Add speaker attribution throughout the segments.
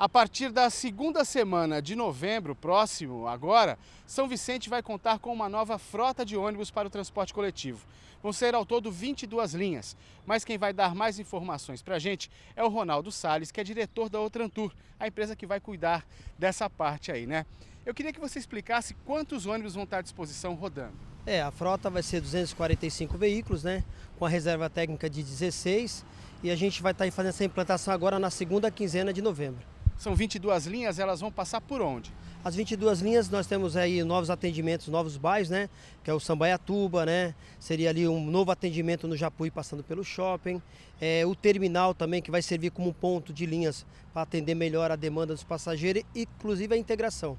Speaker 1: A partir da segunda semana de novembro, próximo agora, São Vicente vai contar com uma nova frota de ônibus para o transporte coletivo. Vão ser ao todo 22 linhas, mas quem vai dar mais informações para a gente é o Ronaldo Sales, que é diretor da Outrantur, a empresa que vai cuidar dessa parte aí, né? Eu queria que você explicasse quantos ônibus vão estar à disposição rodando.
Speaker 2: É, a frota vai ser 245 veículos, né? Com a reserva técnica de 16 e a gente vai estar tá fazendo essa implantação agora na segunda quinzena de novembro. São 22 linhas, elas vão passar por onde? As 22 linhas nós temos aí novos atendimentos, novos bairros, né? Que é o Sambaiatuba, né? Seria ali um novo atendimento no Japuí passando pelo shopping. É, o terminal também que vai servir como ponto de linhas para atender melhor a demanda dos passageiros, inclusive a integração.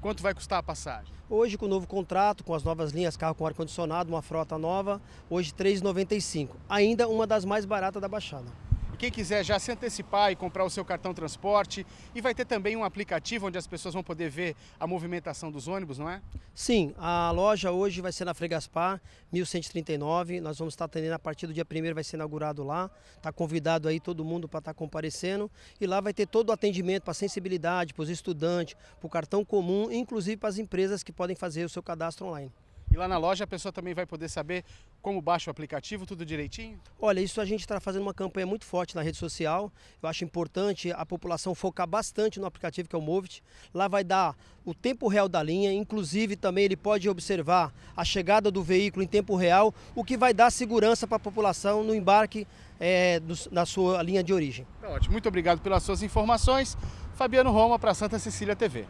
Speaker 1: Quanto vai custar a passagem?
Speaker 2: Hoje, com o novo contrato, com as novas linhas, carro com ar-condicionado, uma frota nova, hoje R$ 3,95. Ainda uma das mais baratas da Baixada
Speaker 1: quem quiser já se antecipar e comprar o seu cartão
Speaker 2: transporte. E vai ter também um aplicativo onde as pessoas vão poder ver a movimentação dos ônibus, não é? Sim, a loja hoje vai ser na Fregaspar, 1139. Nós vamos estar atendendo a partir do dia 1 vai ser inaugurado lá. Está convidado aí todo mundo para estar tá comparecendo. E lá vai ter todo o atendimento para sensibilidade, para os estudantes, para o cartão comum, inclusive para as empresas que podem fazer o seu cadastro online. E lá na loja a pessoa também vai poder saber como baixa o aplicativo, tudo direitinho? Olha, isso a gente está fazendo uma campanha muito forte na rede social. Eu acho importante a população focar bastante no aplicativo que é o Movit. Lá vai dar o tempo real da linha, inclusive também ele pode observar a chegada do veículo em tempo real, o que vai dar segurança para a população no embarque é, do, na sua linha de origem.
Speaker 1: Tá ótimo, muito obrigado pelas suas informações. Fabiano Roma para Santa Cecília TV.